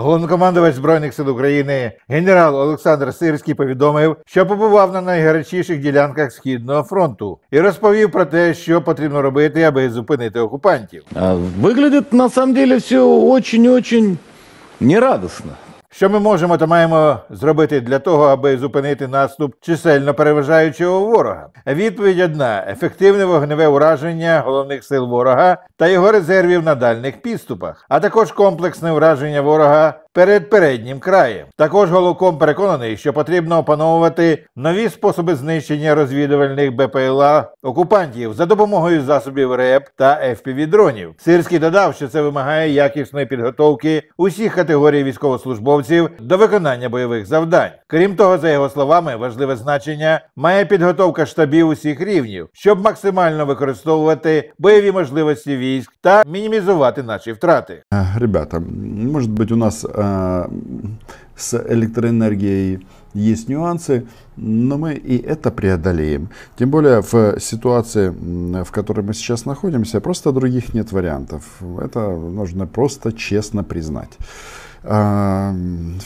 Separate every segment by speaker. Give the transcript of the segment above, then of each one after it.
Speaker 1: Головнокомандувач збройних сил України генерал Олександр Сирський повідомив, що побував на найгарячіших ділянках східного фронту і розповів про те, що потрібно робити, аби зупинити окупантів. Виглядить на самом деле все очень-очень нерадостно. Що ми можемо та маємо зробити для того, аби зупинити наступ чисельно переважаючого ворога? Відповідь одна: ефективне вогневе ураження головних сил ворога та його резервів на дальних підступах, а також комплексне враження ворога перед переднім краєм. Також голоком переконаний, що потрібно опановувати нові способи знищення розвідувальних БПЛА окупантів за допомогою засобів РЕП та fpv дронів. Сирський додав, що це вимагає якісної підготовки усіх категорій військовослужбовців до виконання бойових завдань. Крім того, за його словами, важливе значення має підготовка штабів усіх рівнів, щоб максимально використовувати бойові можливості військ та мінімізувати наші втрати.
Speaker 2: Е, ребята, може бути, у нас Э, с электроэнергией есть нюансы но мы и это преодолеем. Тем более в ситуации, в которой мы сейчас находимся, просто других нет вариантов. Это нужно просто честно признать. А,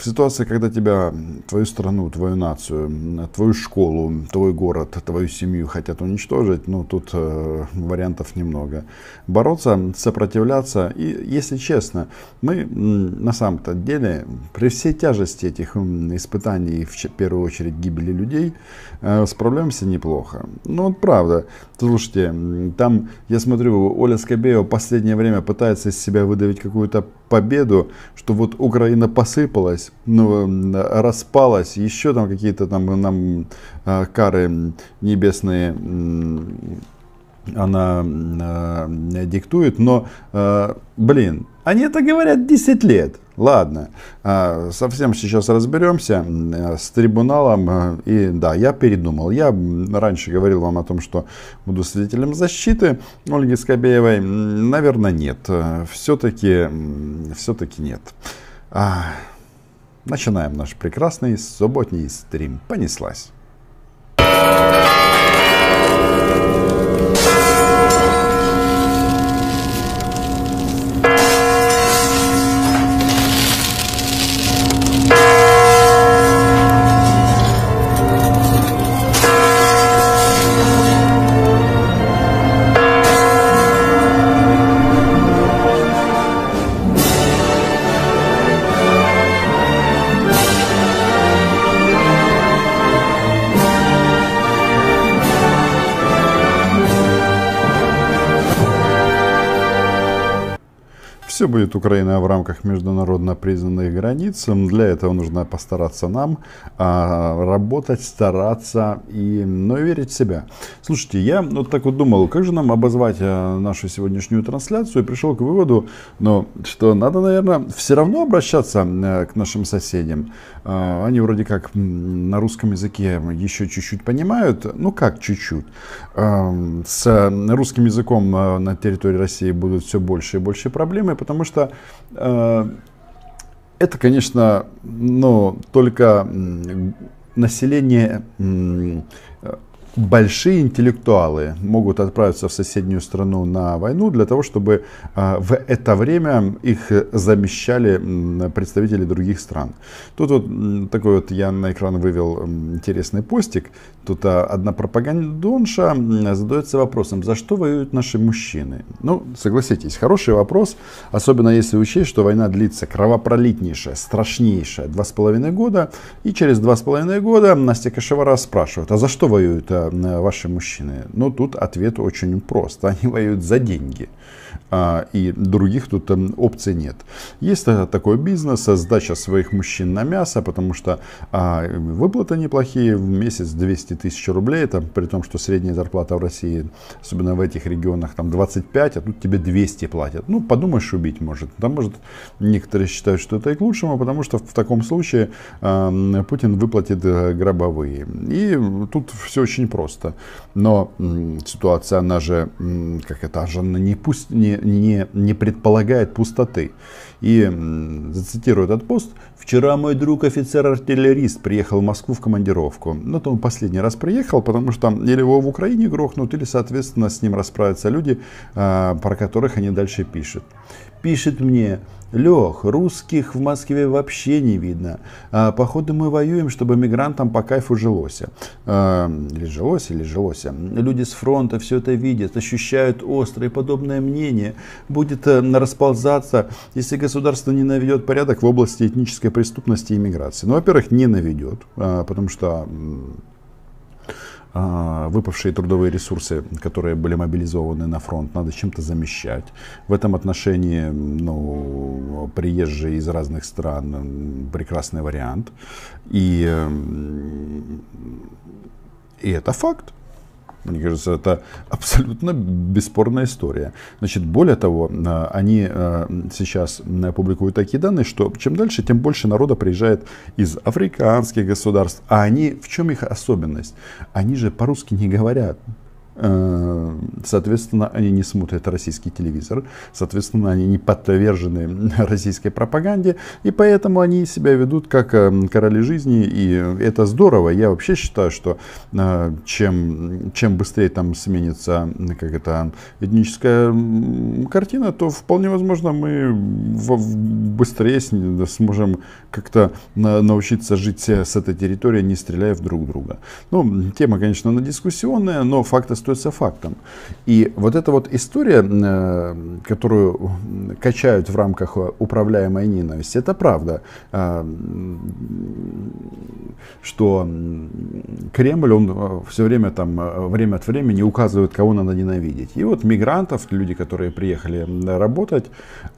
Speaker 2: в ситуации, когда тебя, твою страну, твою нацию, твою школу, твой город, твою семью хотят уничтожить, ну тут э, вариантов немного. Бороться, сопротивляться. И если честно, мы на самом-то деле при всей тяжести этих испытаний, в первую очередь гибели людей, людей, а, справляемся неплохо. Ну, вот правда. Слушайте, там, я смотрю, Оля Скобеева последнее время пытается из себя выдавить какую-то победу, что вот Украина посыпалась, ну, распалась, еще там какие-то там нам а, кары небесные она э, диктует, но, э, блин, они это говорят 10 лет. Ладно, э, совсем сейчас разберемся э, с трибуналом. Э, и да, я передумал. Я раньше говорил вам о том, что буду свидетелем защиты Ольги Скобеевой. Наверное, нет. Э, все-таки, все-таки нет. А, начинаем наш прекрасный субботний стрим. Понеслась. Все будет Украина в рамках международно признанных границ. Для этого нужно постараться нам а, работать, стараться и, но ну, и верить в себя. Слушайте, я вот так вот думал, как же нам обозвать э, нашу сегодняшнюю трансляцию и пришел к выводу, ну, что надо, наверное, все равно обращаться э, к нашим соседям. А, они вроде как на русском языке еще чуть-чуть понимают, ну как чуть-чуть. С э, русским языком на территории России будут все больше и больше проблемы, потому что э, это, конечно, ну, только население большие интеллектуалы могут отправиться в соседнюю страну на войну для того, чтобы а, в это время их замещали представители других стран. Тут вот такой вот я на экран вывел интересный постик. Тут а, одна пропагандонша задается вопросом, за что воюют наши мужчины? Ну, согласитесь, хороший вопрос, особенно если учесть, что война длится кровопролитнейшая, страшнейшая, два с половиной года. И через два с половиной года Настя Кашевара спрашивает, а за что воюют а, Э, ваши мужчины? Ну, тут ответ очень прост. Они воюют за деньги. А, и других тут эм, опций нет. Есть э, такой бизнес, э, сдача своих мужчин на мясо, потому что а, выплаты неплохие. В месяц 200 тысяч рублей. Это при том, что средняя зарплата в России, особенно в этих регионах, там 25, а тут тебе 200 платят. Ну, подумаешь, убить может. да может, некоторые считают, что это и к лучшему, потому что в таком случае эм, Путин выплатит гробовые. И тут все очень просто. Но ситуация, она же, как это, она не, пусть, не, не, не предполагает пустоты. И зацитирую этот пост. «Вчера мой друг офицер-артиллерист приехал в Москву в командировку. Но ну, то он последний раз приехал, потому что там или его в Украине грохнут, или, соответственно, с ним расправятся люди, а, про которых они дальше пишут пишет мне, Лех, русских в Москве вообще не видно. А, походу мы воюем, чтобы мигрантам по кайфу жилось. А, или жилось, или жилось. Люди с фронта все это видят, ощущают острое подобное мнение. Будет э, расползаться, если государство не наведет порядок в области этнической преступности и миграции. Ну, во-первых, не наведет, а, потому что а, выпавшие трудовые ресурсы, которые были мобилизованы на фронт, надо чем-то замещать. В этом отношении ну, приезжие из разных стран прекрасный вариант. И, и это факт. Мне кажется, это абсолютно бесспорная история. Значит, более того, э, они э, сейчас публикуют такие данные, что чем дальше, тем больше народа приезжает из африканских государств. А они, в чем их особенность? Они же по-русски не говорят. Э, соответственно, они не смотрят российский телевизор, соответственно, они не подвержены российской пропаганде, и поэтому они себя ведут как э, короли жизни, и это здорово. Я вообще считаю, что э, чем, чем быстрее там сменится как это, этническая картина, то вполне возможно мы быстрее сможем как-то научиться жить с этой территорией, не стреляя в друг друга. Ну, тема, конечно, на дискуссионная, но факт остается остается фактом. И вот эта вот история, э, которую качают в рамках управляемой ненависти, это правда, а, что Кремль, он э, все время там, э, время от времени указывает, кого надо ненавидеть. И вот мигрантов, люди, которые приехали работать,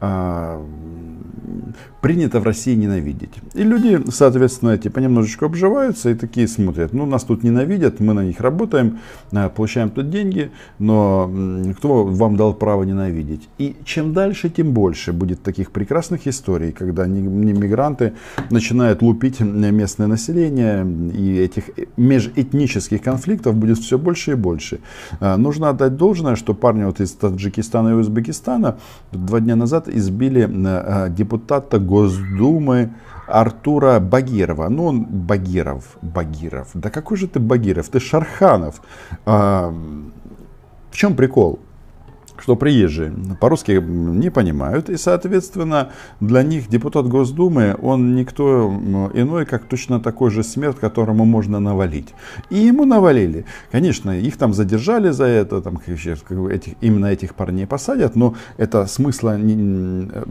Speaker 2: а, принято в России ненавидеть. И люди, соответственно, эти понемножечку обживаются и такие смотрят, ну нас тут ненавидят, мы на них работаем, получаем тут деньги, но кто вам дал право ненавидеть? И чем дальше, тем больше будет таких прекрасных историй, когда не мигранты начинают лупить местное население, и этих межэтнических конфликтов будет все больше и больше. А, нужно отдать должное, что парни вот из Таджикистана и Узбекистана два дня назад избили а, депутата Госдумы Артура Багирова. Ну, он Багиров, Багиров. Да какой же ты Багиров? Ты Шарханов. А, в чем прикол? что приезжие по-русски не понимают, и, соответственно, для них депутат Госдумы, он никто иной, как точно такой же смерть, которому можно навалить. И ему навалили. Конечно, их там задержали за это, там, этих, именно этих парней посадят, но это смысла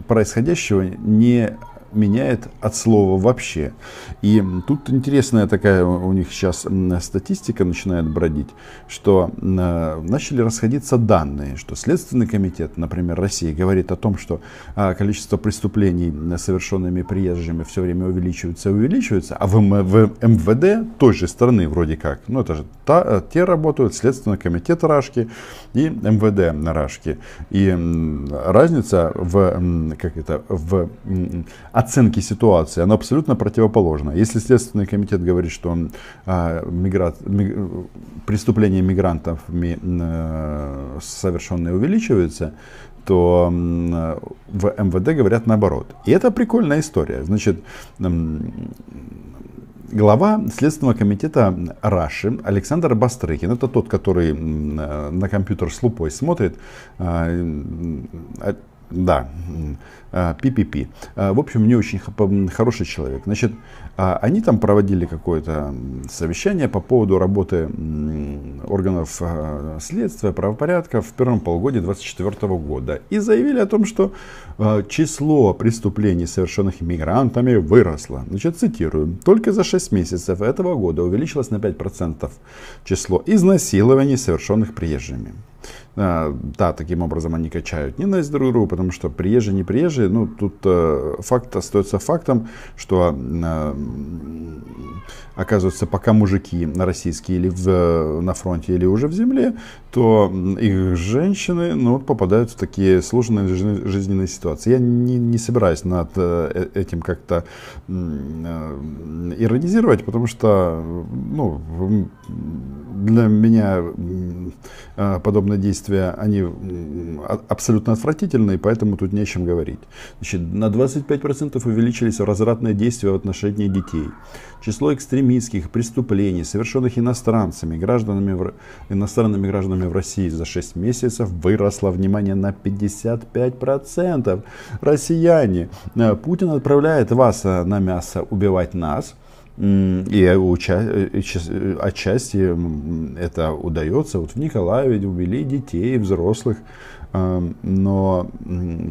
Speaker 2: происходящего не меняет от слова вообще. И тут интересная такая у них сейчас статистика начинает бродить, что э, начали расходиться данные, что Следственный комитет, например, России, говорит о том, что а, количество преступлений, совершенными приезжими, все время увеличивается и увеличивается, а в МВД той же страны вроде как, ну это же та, э, те работают, Следственный комитет Рашки и МВД на Рашки. И разница в, как это, в оценки ситуации, она абсолютно противоположна Если Следственный комитет говорит, что он, а, э, мигрант, миг, преступления мигрантов ми, э, совершенные увеличиваются, то э, в МВД говорят наоборот. И это прикольная история. Значит, глава Следственного комитета Раши Александр Бастрыкин, это тот, который на компьютер с лупой смотрит, а, а, да, PPP. Э, э, в общем, не очень хороший человек. Значит, э, они там проводили какое-то совещание по поводу работы органов следствия, правопорядка в первом полугодии 2024 года. И заявили о том, что число преступлений, совершенных иммигрантами, выросло. Значит, цитирую. Только за 6 месяцев этого года увеличилось на 5% число изнасилований, совершенных приезжими. А, да, таким образом они качают ненависть друг к другу, потому что приезжие, не приезжие, ну, тут э, факт остается фактом, что э, оказывается, пока мужики российские или в, э, на фронте, или уже в земле, то их женщины ну, попадают в такие сложные жизненные ситуации. Я не, не собираюсь над этим как-то иронизировать, потому что ну, для меня подобное действие последствия, они а, абсолютно отвратительные, поэтому тут не о чем говорить. Значит, на 25% увеличились возвратные действия в отношении детей. Число экстремистских преступлений, совершенных иностранцами, гражданами иностранными гражданами в России за 6 месяцев выросло, внимание, на 55%. Россияне, э, Путин отправляет вас э, на мясо убивать нас – и уча... Э, э, отчасти это удается вот в Николаеве, убили детей, взрослых. А, но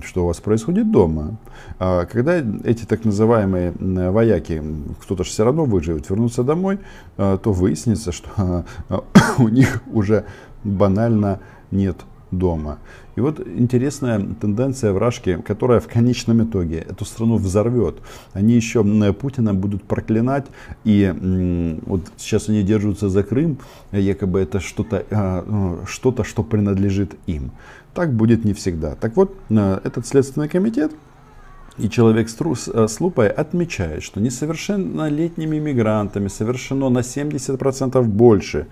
Speaker 2: что у вас происходит дома? А, когда эти так называемые вояки, кто-то же все равно выживет, вернутся домой, а, то выяснится, что у них уже банально нет дома. И вот интересная тенденция в Рашке, которая в конечном итоге эту страну взорвет. Они еще Путина будут проклинать, и вот сейчас они держатся за Крым, а якобы это что-то, а, а, что-то, что принадлежит им. Так будет не всегда. Так вот, э, этот Следственный комитет и человек э, с лупой отмечает, что несовершеннолетними мигрантами совершено на 70% больше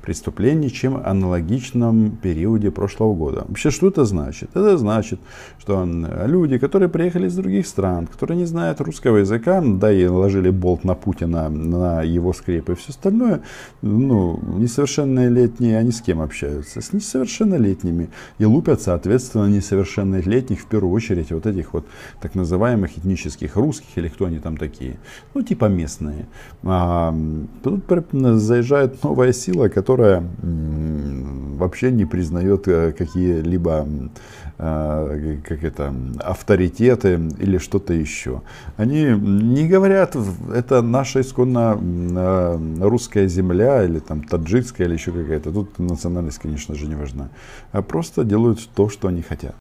Speaker 2: преступлений, чем в аналогичном периоде прошлого года. Вообще, что это значит? Это значит, что люди, которые приехали из других стран, которые не знают русского языка, да и ложили болт на Путина, на его скрепы и все остальное, ну, несовершеннолетние, они с кем общаются? С несовершеннолетними. И лупят, соответственно, несовершеннолетних, в первую очередь, вот этих вот так называемых называемых этнических русских или кто они там такие, ну типа местные. А, тут заезжает новая сила, которая вообще не признает э, какие-либо а, как это, авторитеты или что-то еще. Они не говорят, это наша исконно а, русская земля или там таджикская или еще какая-то. Тут национальность, конечно же, не важна. А просто делают то, что они хотят.